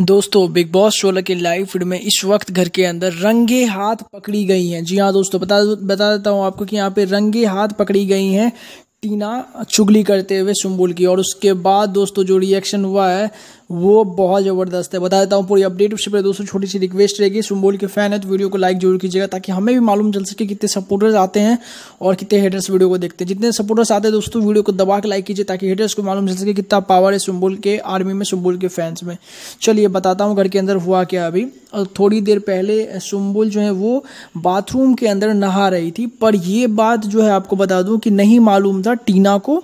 दोस्तों big boss सोलह के लाइव फीड में इस वक्त घर के अंदर रंगे हाथ पकड़ी गई हैं जी हाँ दोस्तों बता बता देता हूँ आपको कि यहाँ पे रंगे हाथ पकड़ी गई हैं टीना चुगली करते हुए सुम्बुल की और उसके बाद दोस्तों जो रिएक्शन हुआ है वो बहुत ज़बरदस्त है बता देता हूँ पूरी अपडेट उससे पहले दोस्तों छोटी सी रिक्वेस्ट रहेगी सुम्बोल के फैन है तो वीडियो को लाइक जरूर कीजिएगा ताकि हमें भी मालूम चल सके कितने सपोर्टर्स आते हैं और कितने हेडर्स वीडियो को देखते हैं जितने सपोर्टर्स आते हैं दोस्तों वीडियो को दबा के लाइक कीजिए ताकि हेडर्स को मालूम चल सके कितना पावर है सुम्बोल के आर्मी में सुम्बोल के फैंस में चलिए बताता हूँ घर के अंदर हुआ क्या अभी और थोड़ी देर पहले सुम्बुल जो है वो बाथरूम के अंदर नहा रही थी पर ये बात जो है आपको बता दूँ कि नहीं मालूम था टीना को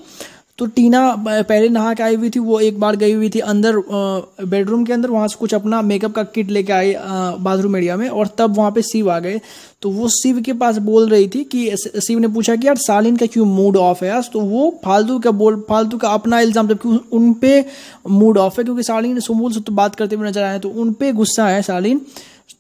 तो टीना पहले नहा के आई हुई थी वो एक बार गई हुई थी अंदर बेडरूम के अंदर वहाँ से कुछ अपना मेकअप का किट लेके आई बाथरूम एरिया में और तब वहाँ पे शिव आ गए तो वो शिव के पास बोल रही थी कि शिव ने पूछा कि यार सालिन का क्यों मूड ऑफ है यार तो वो फालतू का बोल फालतू का अपना इल्ज़ाम जबकि उन पर मूड ऑफ है क्योंकि सालिन सुमूल से तो बात करते हुए नजर आए तो उन पर गुस्सा है सालिन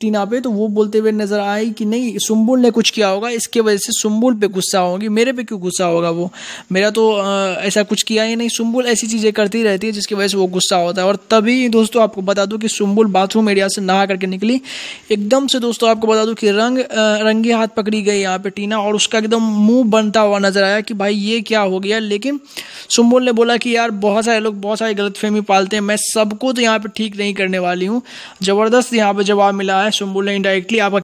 टीना पे तो वो बोलते हुए नजर आई कि नहीं सुम्बुल ने कुछ किया होगा इसके वजह से सुम्बुल पे गुस्सा होगी मेरे पे क्यों गुस्सा होगा वो मेरा तो आ, ऐसा कुछ किया ही नहीं सुम्बुल ऐसी चीज़ें करती रहती है जिसकी वजह से वो गुस्सा होता है और तभी दोस्तों आपको बता दूँ कि सुम्बुल बाथरूम एरिया से नहा करके निकली एकदम से दोस्तों आपको बता दूँ कि रंग रंगे हाथ पकड़ी गई यहाँ पर टीना और उसका एकदम मुँह बनता हुआ नजर आया कि भाई ये क्या हो गया लेकिन सुम्बुल ने बोला कि यार बहुत सारे लोग बहुत सारी गलतफहमी पालते हैं मैं सबको तो यहाँ पर ठीक नहीं करने वाली हूँ ज़बरदस्त यहाँ पर जवाब मिला बायस और बोला इनडायरेक्टली आपका